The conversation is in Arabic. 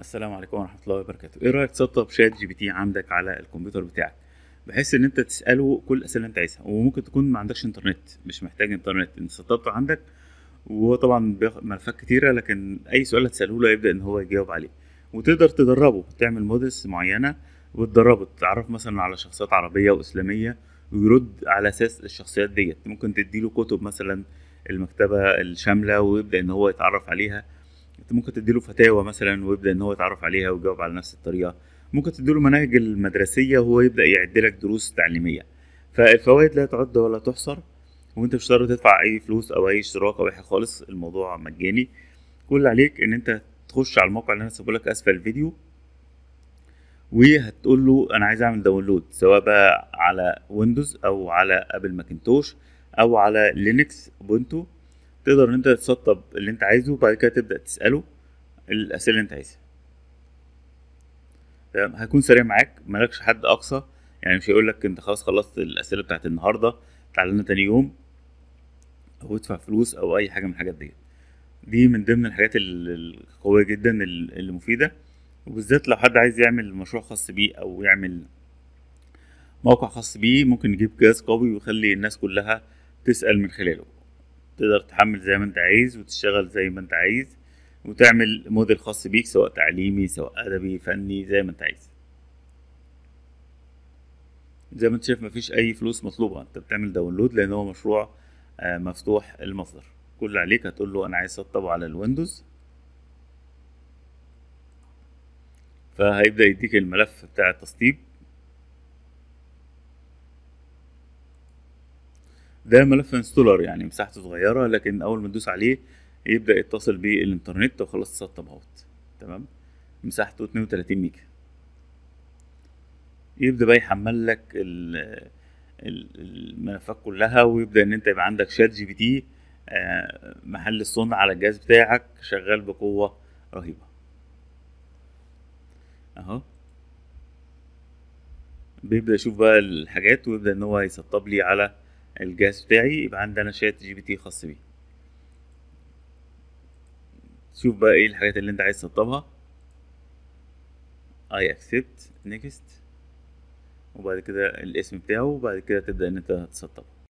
السلام عليكم ورحمه الله وبركاته ايه رايك تسطب شات جي بي تي عندك على الكمبيوتر بتاعك بحيث ان انت تساله كل الاسئله اللي انت عايزها وممكن تكون ما عندكش انترنت مش محتاج انترنت انت سطبته عندك وهو طبعا ملفات كتيره لكن اي سؤال هتساله له يبدا ان هو يجاوب عليه وتقدر تدربه تعمل مودلز معينه وتدربه تتعرف مثلا على شخصيات عربيه واسلاميه ويرد على اساس الشخصيات ديت ممكن تديله كتب مثلا المكتبه الشامله ويبدا ان هو يتعرف عليها ممكن تديله فتاوى مثلا ويبدا ان هو يتعرف عليها ويجاوب على نفس الطريقه ممكن تديله مناهج المدرسيه وهو يبدا يعد لك دروس تعليميه فالفوائد لا تعد ولا تحصر وانت مش ضروري تدفع اي فلوس او اي اشتراك او اي حاجه خالص الموضوع مجاني كل اللي عليك ان انت تخش على الموقع اللي انا سيبه لك اسفل الفيديو وهتقول له انا عايز اعمل داونلود سواء بقى على ويندوز او على ابل ماكنتوش او على لينكس بونتو تقدر ان انت تسطب اللي انت عايزه وبعد كده تبدا تساله الاسئله اللي انت عايزها تمام هكون سريع معاك مالكش حد اقصى يعني مش هيقول لك انت خلاص خلصت الاسئله بتاعت النهارده تعال لنا تاني يوم او ادفع فلوس او اي حاجه من الحاجات دي دي من ضمن الحاجات القويه جدا اللي مفيده وبالذات لو حد عايز يعمل مشروع خاص بيه او يعمل موقع خاص بيه ممكن يجيب جهاز قوي ويخلي الناس كلها تسأل من خلاله تقدر تحمل زي ما انت عايز وتشتغل زي ما انت عايز وتعمل موديل خاص بيك سواء تعليمي سواء ادبي فني زي ما انت عايز زي ما انت شايف مفيش اي فلوس مطلوبه انت بتعمل داونلود لان هو مشروع آه، مفتوح المصدر كل اللي عليك هتقول له انا عايز اسطبه على الويندوز فهيبدا يديك الملف بتاع التسطيب ده ملف انستولر يعني مساحته صغيره لكن اول ما تدوس عليه يبدا يتصل بالانترنت وخلاص تسطب اهوت تمام مساحته 32 ميجا يبدا بقى يحمل لك الملفات كلها ويبدا ان انت يبقى عندك شات جي بي تي آه، محل الصنع على الجهاز بتاعك شغال بقوه رهيبه اهو بيبدا يشوف بقى الحاجات ويبدا ان هو يسطب لي على الجهاز بتاعي يبقى عندي انا شات جي بي تي خاص بيه شوف بقى ايه الحاجات اللي انت عايز تسطبها اي اكسبت نيكست وبعد كده الاسم بتاعه وبعد كده تبدا ان انت تسطبه